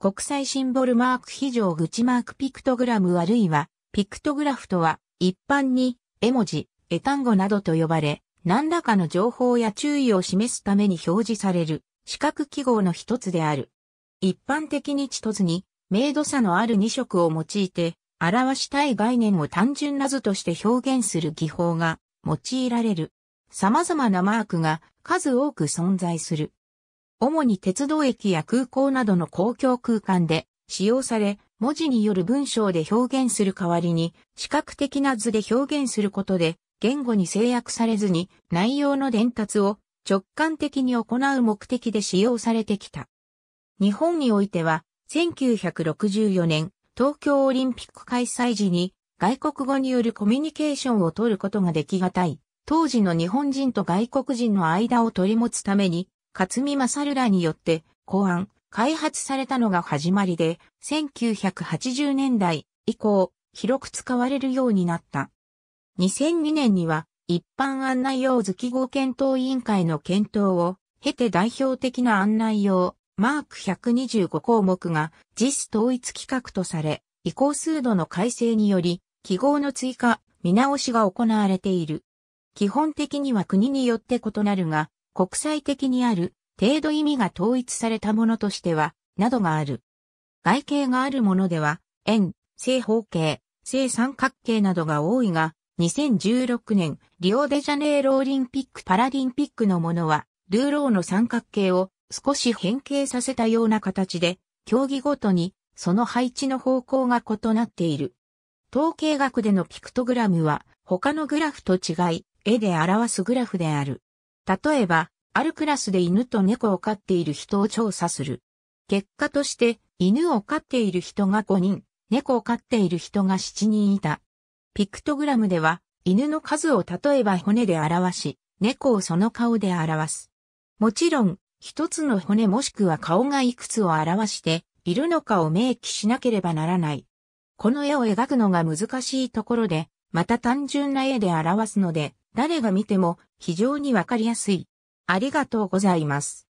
国際シンボルマーク非常口マークピクトグラムあるいは、ピクトグラフとは、一般に、絵文字、絵単語などと呼ばれ、何らかの情報や注意を示すために表示される、視覚記号の一つである。一般的に地と図に、明度差のある二色を用いて、表したい概念を単純な図として表現する技法が用いられる。様々なマークが数多く存在する。主に鉄道駅や空港などの公共空間で使用され、文字による文章で表現する代わりに、視覚的な図で表現することで、言語に制約されずに内容の伝達を直感的に行う目的で使用されてきた。日本においては、1964年、東京オリンピック開催時に、外国語によるコミュニケーションを取ることができがたい。当時の日本人と外国人の間を取り持つために、勝見勝らによって考案、開発されたのが始まりで、1980年代以降、広く使われるようになった。2002年には、一般案内用図記号検討委員会の検討を、経て代表的な案内用、マーク125項目が実統一規格とされ、移行数度の改正により、記号の追加、見直しが行われている。基本的には国によって異なるが、国際的にある程度意味が統一されたものとしては、などがある。外形があるものでは、円、正方形、正三角形などが多いが、2016年、リオデジャネイロオリンピック・パラリンピックのものは、ルーローの三角形を少し変形させたような形で、競技ごとにその配置の方向が異なっている。統計学でのピクトグラムは他のグラフと違い、絵で表すグラフである。例えば、あるクラスで犬と猫を飼っている人を調査する。結果として、犬を飼っている人が5人、猫を飼っている人が7人いた。ピクトグラムでは、犬の数を例えば骨で表し、猫をその顔で表す。もちろん、一つの骨もしくは顔がいくつを表して、いるのかを明記しなければならない。この絵を描くのが難しいところで、また単純な絵で表すので、誰が見ても非常にわかりやすい。ありがとうございます。